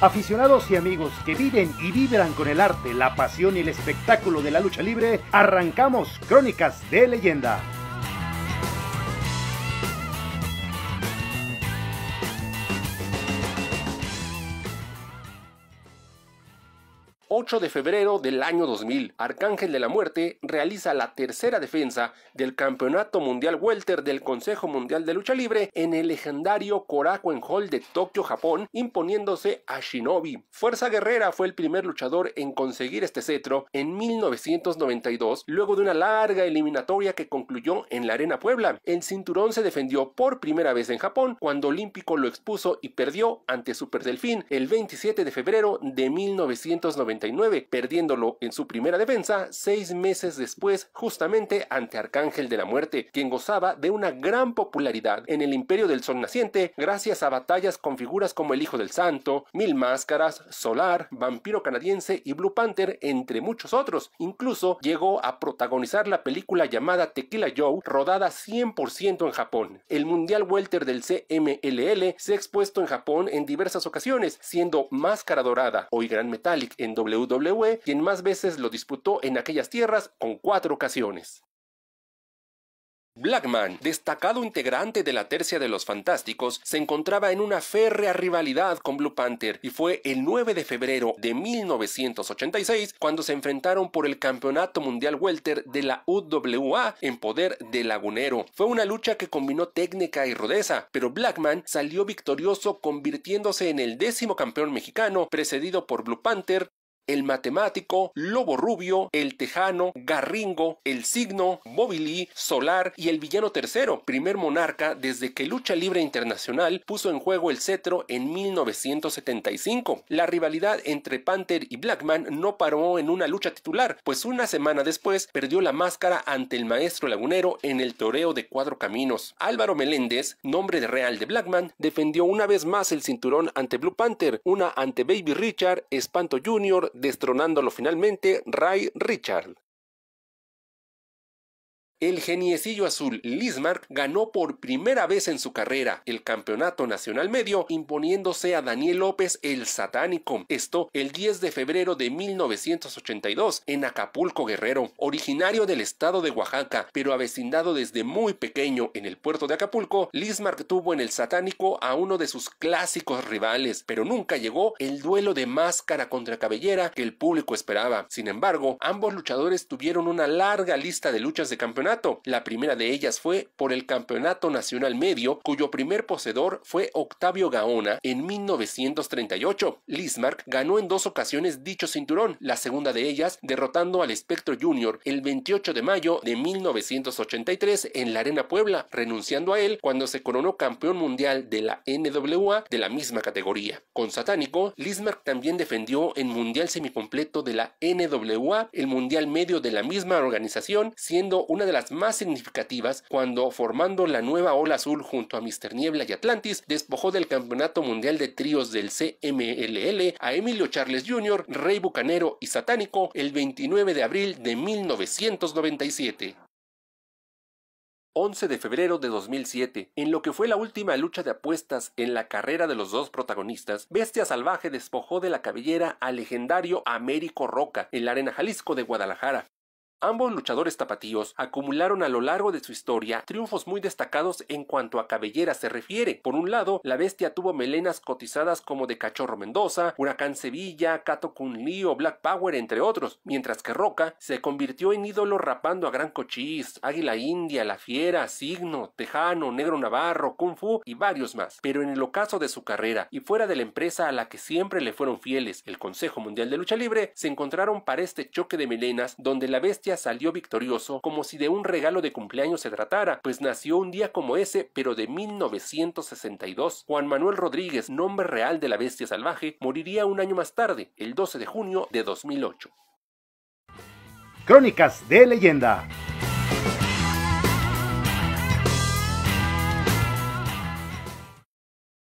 Aficionados y amigos que viven y vibran con el arte, la pasión y el espectáculo de la lucha libre, arrancamos Crónicas de Leyenda. 8 de febrero del año 2000, Arcángel de la Muerte realiza la tercera defensa del Campeonato Mundial Welter del Consejo Mundial de Lucha Libre en el legendario Korakuen Hall de Tokio, Japón, imponiéndose a Shinobi. Fuerza Guerrera fue el primer luchador en conseguir este cetro en 1992, luego de una larga eliminatoria que concluyó en la Arena Puebla. El cinturón se defendió por primera vez en Japón cuando Olímpico lo expuso y perdió ante Super Delfín el 27 de febrero de 1992 perdiéndolo en su primera defensa seis meses después justamente ante Arcángel de la Muerte, quien gozaba de una gran popularidad en el Imperio del Sol Naciente gracias a batallas con figuras como el Hijo del Santo, Mil Máscaras, Solar, Vampiro Canadiense y Blue Panther, entre muchos otros. Incluso llegó a protagonizar la película llamada Tequila Joe, rodada 100% en Japón. El Mundial Welter del CMLL se ha expuesto en Japón en diversas ocasiones, siendo Máscara Dorada, hoy Gran Metallic en WWE, quien más veces lo disputó en aquellas tierras con cuatro ocasiones. Blackman, destacado integrante de la tercia de los Fantásticos, se encontraba en una férrea rivalidad con Blue Panther y fue el 9 de febrero de 1986 cuando se enfrentaron por el Campeonato Mundial Welter de la UWA en poder de Lagunero. Fue una lucha que combinó técnica y rudeza, pero Blackman salió victorioso convirtiéndose en el décimo campeón mexicano, precedido por Blue Panther, el matemático, Lobo Rubio, el tejano, Garringo, el signo, Bobili Solar y el villano tercero, primer monarca desde que Lucha Libre Internacional puso en juego el cetro en 1975. La rivalidad entre Panther y Blackman no paró en una lucha titular, pues una semana después perdió la máscara ante el maestro lagunero en el toreo de cuatro caminos. Álvaro Meléndez, nombre de real de Blackman, defendió una vez más el cinturón ante Blue Panther, una ante Baby Richard, Espanto Jr., destronándolo finalmente Ray Richard. El geniecillo azul Lismark ganó por primera vez en su carrera el Campeonato Nacional Medio imponiéndose a Daniel López el Satánico, esto el 10 de febrero de 1982 en Acapulco Guerrero. Originario del estado de Oaxaca, pero avecindado desde muy pequeño en el puerto de Acapulco, Lismark tuvo en el Satánico a uno de sus clásicos rivales, pero nunca llegó el duelo de máscara contra cabellera que el público esperaba. Sin embargo, ambos luchadores tuvieron una larga lista de luchas de campeonato la primera de ellas fue por el Campeonato Nacional Medio, cuyo primer poseedor fue Octavio Gaona en 1938. Lismarck ganó en dos ocasiones dicho cinturón, la segunda de ellas derrotando al Espectro Junior el 28 de mayo de 1983 en la Arena Puebla, renunciando a él cuando se coronó campeón mundial de la NWA de la misma categoría. Con Satánico, Lismarck también defendió en Mundial Semicompleto de la NWA el Mundial Medio de la misma organización, siendo una de las más significativas cuando, formando la nueva ola azul junto a Mr. Niebla y Atlantis, despojó del Campeonato Mundial de Tríos del CMLL a Emilio Charles Jr., Rey Bucanero y Satánico el 29 de abril de 1997. 11 de febrero de 2007, en lo que fue la última lucha de apuestas en la carrera de los dos protagonistas, Bestia Salvaje despojó de la cabellera al legendario Américo Roca en la Arena Jalisco de Guadalajara, Ambos luchadores tapatíos acumularon a lo largo de su historia triunfos muy destacados en cuanto a cabellera se refiere. Por un lado, la bestia tuvo melenas cotizadas como de Cachorro Mendoza, Huracán Sevilla, Cato lío o Black Power, entre otros, mientras que Roca se convirtió en ídolo rapando a Gran Cochís, Águila India, La Fiera, Signo, Tejano, Negro Navarro, Kung Fu y varios más. Pero en el ocaso de su carrera y fuera de la empresa a la que siempre le fueron fieles, el Consejo Mundial de Lucha Libre, se encontraron para este choque de melenas donde la bestia salió victorioso como si de un regalo de cumpleaños se tratara, pues nació un día como ese, pero de 1962. Juan Manuel Rodríguez, nombre real de la bestia salvaje, moriría un año más tarde, el 12 de junio de 2008. Crónicas de leyenda.